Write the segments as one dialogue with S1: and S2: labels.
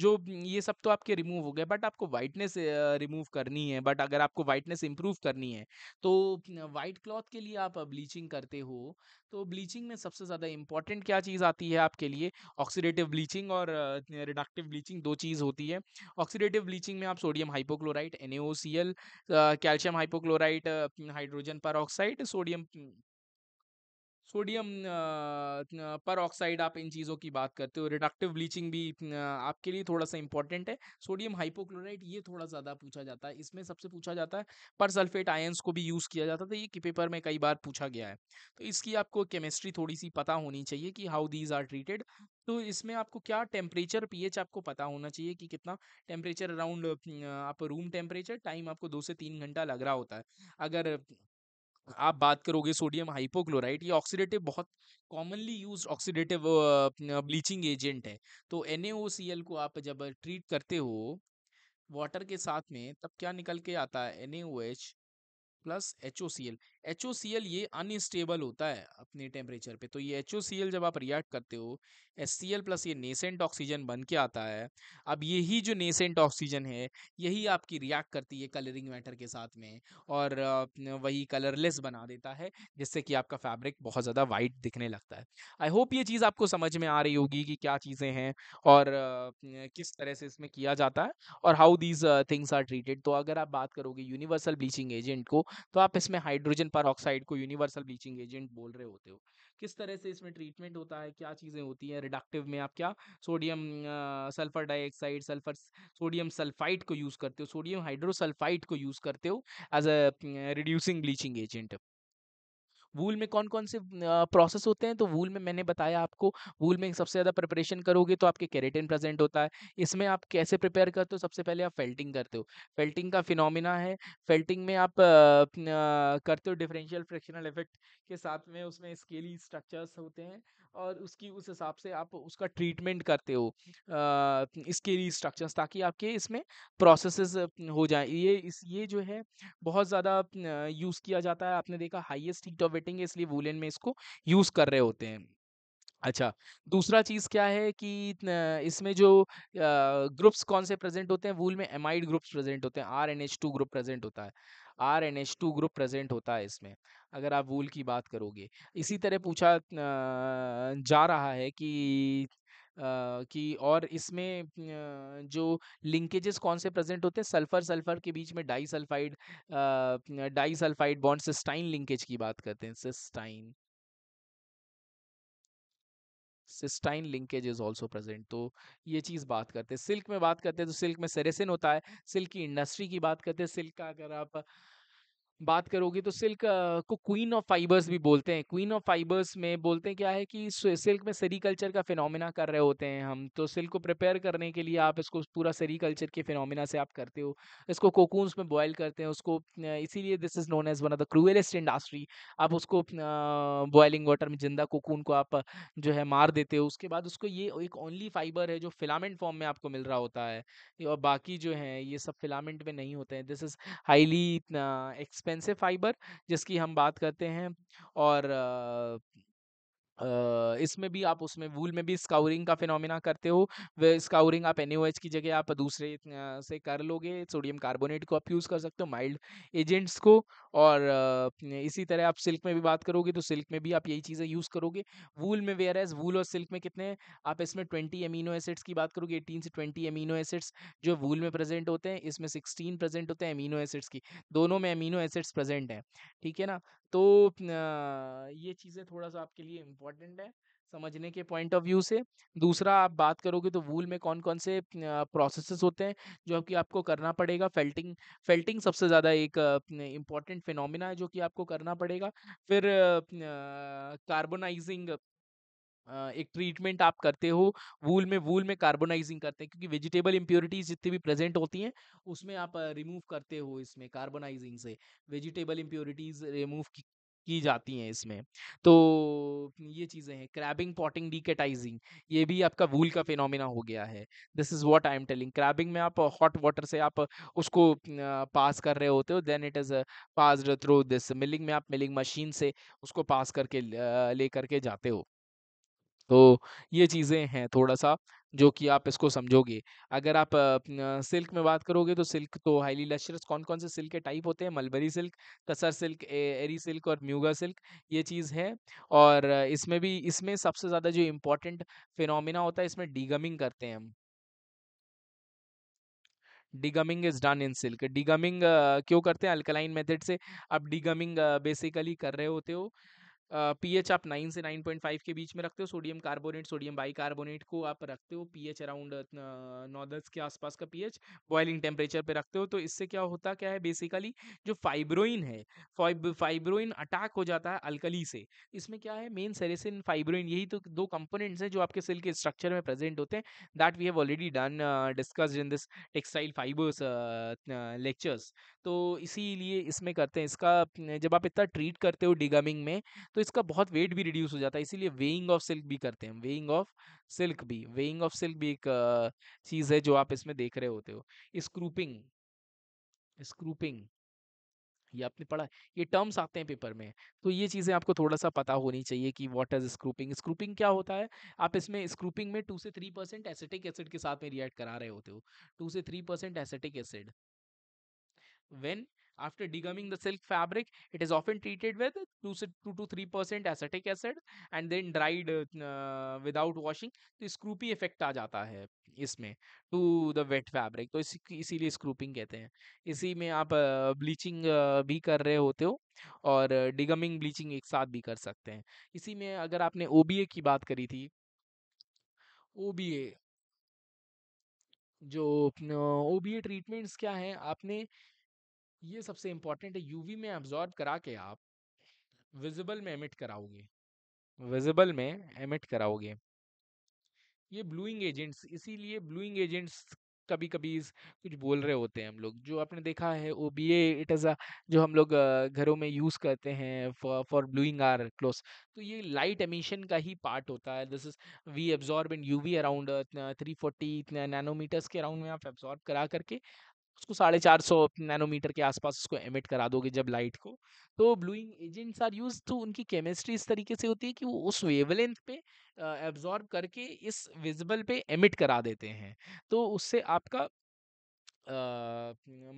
S1: जो ये सब तो आपके रिमूव हो गए बट आपको वाइटनेस रिमूव करनी है बट अगर आपको वाइटनेस इम्प्रूव करनी है तो वाइट क्लॉथ के लिए आप ब्लीचिंग करते हो तो ब्लीचिंग में सबसे ज़्यादा इंपॉर्टेंट क्या चीज़ आती है आपके लिए ऑक्सीडेटिव ब्लीचिंग और रिडक्टिव ब्लीचिंग दो चीज़ होती है ऑक्सीडेटिव ब्लीचिंग में आप sodium hypochlorite and calcium hypochlorite hydrogen per sodium sodium peroxide आप इन चीज़ों की बात करते हो रिडक्टिव ब्लीचिंग भी आपके लिए थोड़ा सा इंपॉर्टेंट है सोडियम हाइपोक्लोराइड ये थोड़ा ज़्यादा पूछा जाता है इसमें सबसे पूछा जाता है पर सल्फेट आयंस को भी यूज़ किया जाता था ये कि पेपर में कई बार पूछा गया है तो इसकी आपको केमिस्ट्री थोड़ी सी पता होनी चाहिए कि हाउ दीज आर ट्रीटेड तो इसमें आपको क्या टेम्परेचर पीएच आपको पता होना चाहिए कि कितना टेम्परेचर अराउंड आप रूम टेम्परेचर टाइम आपको दो से तीन घंटा लग रहा होता है अगर आप बात करोगे सोडियम हाइपोक्लोराइड ये ऑक्सीडेटिव बहुत commonly use oxidative bleaching agent है तो एन को आप जब ट्रीट करते हो वाटर के साथ में तब क्या निकल के आता है N plus H O C L H O C L ये अनस्टेबल होता है अपने टेम्परेचर पे तो ये एच ओ सी एल जब आप रिएक्ट करते हो एस सी एल प्लस ये नेसेंट ऑक्सीजन बन के आता है अब यही जो नेसेंट ऑक्सीजन है यही आपकी रिएक्ट करती है कलरिंग मैटर के साथ में और वही कलरलेस बना देता है जिससे कि आपका फैब्रिक बहुत ज़्यादा वाइट दिखने लगता है आई होप ये चीज़ आपको समझ में आ रही होगी कि क्या चीज़ें हैं और किस तरह से इसमें किया जाता है और how these things are treated तो अगर आप बात करोगे यूनिवर्सल ब्लीचिंग एजेंट को तो आप इसमें हाइड्रोजन पर को यूनिवर्सल ब्लीचिंग एजेंट बोल रहे होते हो किस तरह से इसमें ट्रीटमेंट होता है क्या चीज़ें होती हैं रिडक्टिव में आप क्या sodium sulphur dioxide sulphur sodium sulphide को यूज़ करते हो सोडियम हाइड्रोसल्फाइड को यूज़ करते हो as a reducing bleaching agent wool में कौन कौन से प्रोसेस होते हैं तो वूल में मैंने बताया आपको वूल में सबसे ज़्यादा प्रिपरेशन करोगे तो आपके कैरेटिन प्रेजेंट होता है इसमें आप कैसे प्रिपेयर करते हो सबसे पहले आप फेल्टिंग करते हो फेल्टिंग का फिनोमिना है फेल्टिंग में आप करते हो डिफरेंशियल फ्रिक्शनल इफेक्ट के साथ में उसमें स्केली स्ट्रक्चर्स होते हैं और उसकी उस हिसाब से आप उसका ट्रीटमेंट करते हो स्केली स्ट्रक्चर्स ताकि आपके इसमें प्रोसेसेस हो जाए ये इस ये जो है बहुत ज़्यादा यूज़ किया जाता है आपने देखा हाईएस्ट हीट ऑफ सेटिंग है इसलिए वूलन में इसको यूज़ कर रहे होते हैं अच्छा दूसरा चीज़ क्या है कि इसमें जो ग्रुप्स कौन से प्रेजेंट होते हैं वूल में एमाइड ग्रुप्स प्रेजेंट होते हैं R N H two group present होता है R N H two group present होता है इसमें अगर आप वूल की बात करोगे इसी तरह पूछा जा रहा है कि कि और इसमें जो लिंकेजेस कौन से प्रेजेंट होते हैं सल्फर सल्फर के बीच में disulphide disulphide bond cystine linkage की बात करते हैं cystine cystine linkage is also present तो ये चीज़ बात करते हैं सिल्क में बात करते हैं तो सिल्क में सेरेसिन होता है सिल्क की इंडस्ट्री की बात करते हैं सिल्क का अगर आप बात करोगे तो सिल्क को क्वीन ऑफ फाइबर्स भी बोलते हैं क्वीन ऑफ फाइबर्स में बोलते हैं क्या है कि सिल्क में सेरीकल्चर का फिनोमिना कर रहे होते हैं हम तो सिल्क को प्रिपेयर करने के लिए आप इसको पूरा सेरीकल्चर के फिनोमिना से आप करते हो इसको कोकून्स में बॉयल करते हैं उसको इसीलिए this is known as one of the cruelest industry आप हम्म। उसको बॉयलिंग वाटर में जिंदा कोकून को आप जो है मार देते हो उसके बाद उसको ये एक ओनली फाइबर है जो फिलामेंट फॉर्म में आपको मिल रहा होता है और बाकी जो है ये सब फिलामेंट में नहीं होते हैं this is highly ex expensive fibre जिसकी हम बात करते हैं और इसमें भी आप उसमें वूल में भी स्काउरिंग का फिनोमिना करते हो वे स्काउरिंग आप एन की जगह आप दूसरे से कर लोगे सोडियम कार्बोनेट को आप यूज़ कर सकते हो माइल्ड एजेंट्स को और इसी तरह आप सिल्क में भी बात करोगे तो सिल्क में भी आप यही चीज़ें यूज़ करोगे वूल में वेयर एज वूल और सिल्क में कितने आप इसमें ट्वेंटी अमीनो एसिड्स की बात करोगे एटीन से ट्वेंटी अमीनो एसिड्स जो वूल में प्रेजेंट होते हैं इसमें सिक्सटीन प्रेजेंट होते हैं अमीनो एसिड्स की दोनों में अमीनो एसिड्स प्रेजेंट हैं ठीक है ना तो ये चीज़ें थोड़ा-सा आपके लिए इम्पोर्टेंट है, समझने के पॉइंट ऑफ व्यू से। दूसरा आप बात करोगे तो वूल में कौन-कौन से प्रोसेसेस होते हैं जो कि आपको करना पड़ेगा। फेल्टिंग फेल्टिंग सबसे ज़्यादा एक इम्पॉर्टेंट फिनोमिना है जो कि आपको करना पड़ेगा। फिर कार्बोनाइज़िंग एक ट्रीटमेंट आप करते हो वूल में वूल में कार्बोनाइजिंग करते हैं क्योंकि वेजिटेबल इम्प्योरिटीज जितनी भी प्रेजेंट होती हैं उसमें आप रिमूव करते हो इसमें कार्बोनाइजिंग से वेजिटेबल इम्प्योरिटीज रिमूव की की जाती हैं इसमें तो ये चीज़ें हैं क्रैबिंग पॉटिंग डीकेटाइजिंग ये भी आपका वूल का फिनोमिना हो गया है this is what I am telling crabbing में आप हॉट वाटर से आप उसको पास कर रहे होते हो then it is pass through this milling में आप मिलिंग मशीन से उसको पास करके ले करके जाते हो तो ये चीज़ें हैं थोड़ा सा जो कि आप इसको समझोगे अगर आप सिल्क में बात करोगे तो सिल्क तो हाईली लशरस कौन कौन से सिल्क के टाइप होते हैं mulberry silk tasar silk eri silk और म्यूगा सिल्क ये चीज़ है और इसमें भी इसमें सबसे ज़्यादा जो इम्पोर्टेंट फिनोमिना होता है इसमें डीगमिंग करते हैं हम degumming is done in silk degumming क्यों करते हैं अल्कलाइन मेथड से आप डिगमिंग बेसिकली कर रहे होते हो पीएच आप 9 से 9.5 के बीच में रखते हो सोडियम कार्बोनेट सोडियम बाइकार्बोनेट को आप रखते हो पीएच अराउंड नौ दस के आसपास का पीएच बॉयलिंग टेम्परेचर पे रखते हो तो इससे क्या होता क्या है बेसिकली जो फाइब्रोइन है फाइब्रोइन अटैक हो जाता है अल्कली से इसमें क्या है मेन सेरेसिन फाइब्रोइन यही तो दो कंपोनेंट्स हैं जो आपके सेल के स्ट्रक्चर में प्रेजेंट होते हैं that we have already done discussed in this textile fibres lectures तो इसीलिए इसमें करते हैं इसका जब आप इतना ट्रीट करते हो डिगमिंग में तो इसका बहुत वेट भी रिड्यूस हो जाता है इसीलिए वेइंग ऑफ सिल्क भी करते हैं वेइंग ऑफ सिल्क भी वेइंग ऑफ सिल्क भी एक चीज़ है जो आप इसमें देख रहे होते हो स्क्रूपिंग स्क्रूपिंग ये आपने पढ़ा ये टर्म्स आते हैं पेपर में तो ये चीज़ें आपको थोड़ा सा पता होनी चाहिए कि व्हाट इज स्क्रूपिंग स्क्रूपिंग क्या होता है आप इसमें स्क्रूपिंग में टू से थ्री परसेंट एसिटिक एसिड के साथ में रिएक्ट करा रहे होते हो टू से three percent acetic acid when After degumming the silk fabric, it is often treated with 2 to 3% acetic acid and then dried uh, uh without washing. तो स्क्रूपी effect आ जाता है इसमें टू द वेट फैब्रिक तो इसीलिए स्क्रूपिंग कहते हैं इसी में आप ब्लीचिंग भी कर रहे होते हो और डिगमिंग ब्लीचिंग एक साथ भी कर सकते हैं इसी में अगर आपने ओ की बात करी थी ओ जो ओ बी ए ट्रीटमेंट्स क्या हैं आपने ये सबसे इंपॉर्टेंट है यूवी में एब्जॉर्ब करा के आप विजिबल में एमिट कराओगे विजिबल में एमिट कराओगे ये ब्लूइंग एजेंट्स इसीलिए ब्लूइंग एजेंट्स कभी कभी कुछ बोल रहे होते हैं हम लोग जो आपने देखा है O B A it is a जो हम लोग घरों में यूज़ करते हैं फॉर ब्लूइंग आर क्लोथ तो ये लाइट एमिशन का ही पार्ट होता है this is we absorb in U V around three forty nanometres के अराउंड में आप एब्जॉर्ब करा करके उसको साढ़े चार सौ नैनोमीटर के आसपास उसको एमिट करा दोगे जब लाइट को तो ब्लूइंग एजेंट्स आर यूज तो उनकी केमिस्ट्री इस तरीके से होती है कि वो उस वेवलेंथ पे एब्जॉर्ब करके इस विजिबल पे एमिट करा देते हैं तो उससे आपका आ,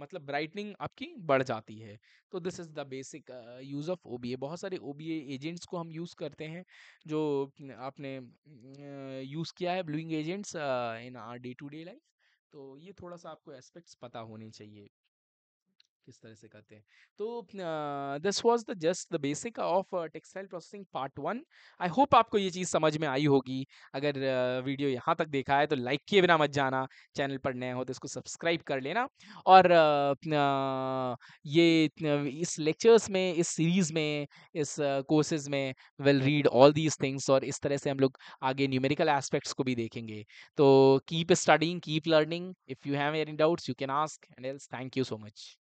S1: मतलब ब्राइटनिंग आपकी बढ़ जाती है तो this is the basic use of O बहुत सारे ओ एजेंट्स को हम यूज़ करते हैं जो आपने यूज़ किया है blueing agents in our day to day life तो ये थोड़ा सा आपको एस्पेक्ट्स पता होने चाहिए किस तरह से करते हैं तो this was the just the basic of textile processing part one I hope आपको ये चीज़ समझ में आई होगी अगर uh, वीडियो यहाँ तक देखा है तो लाइक किए बिना मत जाना चैनल पर नए हो तो इसको सब्सक्राइब कर लेना और uh, ये इस लेक्चर्स में इस सीरीज़ में इस कोर्सेज uh, में will read all these things और इस तरह से हम लोग आगे न्यूमेरिकल एस्पेक्ट्स को भी देखेंगे तो keep studying keep learning if you have any doubts you can ask and else thank you so much